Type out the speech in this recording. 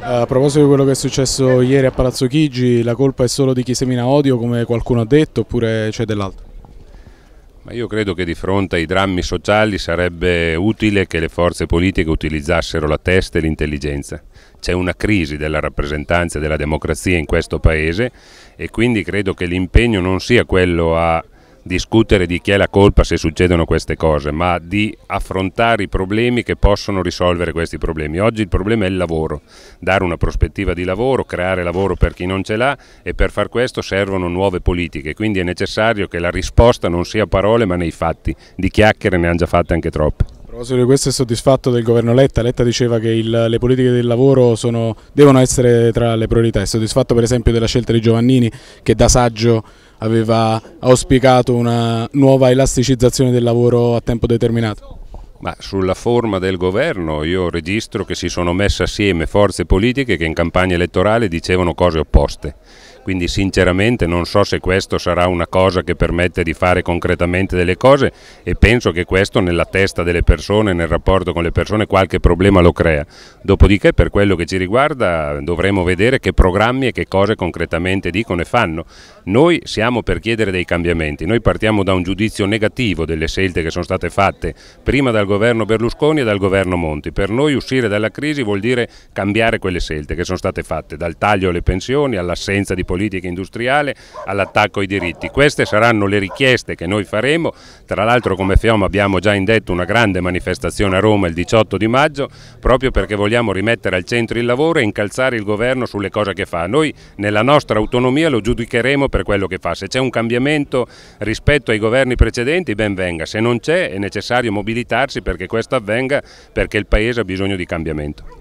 A proposito di quello che è successo ieri a Palazzo Chigi, la colpa è solo di chi semina odio, come qualcuno ha detto, oppure c'è dell'altro? Ma io credo che di fronte ai drammi sociali sarebbe utile che le forze politiche utilizzassero la testa e l'intelligenza. C'è una crisi della rappresentanza e della democrazia in questo Paese e quindi credo che l'impegno non sia quello a discutere di chi è la colpa se succedono queste cose, ma di affrontare i problemi che possono risolvere questi problemi. Oggi il problema è il lavoro, dare una prospettiva di lavoro, creare lavoro per chi non ce l'ha e per far questo servono nuove politiche, quindi è necessario che la risposta non sia parole ma nei fatti, di chiacchiere ne hanno già fatte anche troppe proposito di questo è soddisfatto del governo Letta, Letta diceva che il, le politiche del lavoro sono, devono essere tra le priorità, è soddisfatto per esempio della scelta di Giovannini che da saggio aveva auspicato una nuova elasticizzazione del lavoro a tempo determinato? Ma sulla forma del governo io registro che si sono messe assieme forze politiche che in campagna elettorale dicevano cose opposte. Quindi sinceramente non so se questo sarà una cosa che permette di fare concretamente delle cose e penso che questo nella testa delle persone, nel rapporto con le persone, qualche problema lo crea. Dopodiché per quello che ci riguarda dovremo vedere che programmi e che cose concretamente dicono e fanno. Noi siamo per chiedere dei cambiamenti, noi partiamo da un giudizio negativo delle scelte che sono state fatte prima dal governo Berlusconi e dal governo Monti. Per noi uscire dalla crisi vuol dire cambiare quelle scelte che sono state fatte, dal taglio alle pensioni all'assenza di politica industriale all'attacco ai diritti. Queste saranno le richieste che noi faremo, tra l'altro come FIOM abbiamo già indetto una grande manifestazione a Roma il 18 di maggio proprio perché vogliamo vogliamo rimettere al centro il lavoro e incalzare il governo sulle cose che fa. Noi nella nostra autonomia lo giudicheremo per quello che fa. Se c'è un cambiamento rispetto ai governi precedenti, ben venga. Se non c'è è necessario mobilitarsi perché questo avvenga, perché il Paese ha bisogno di cambiamento.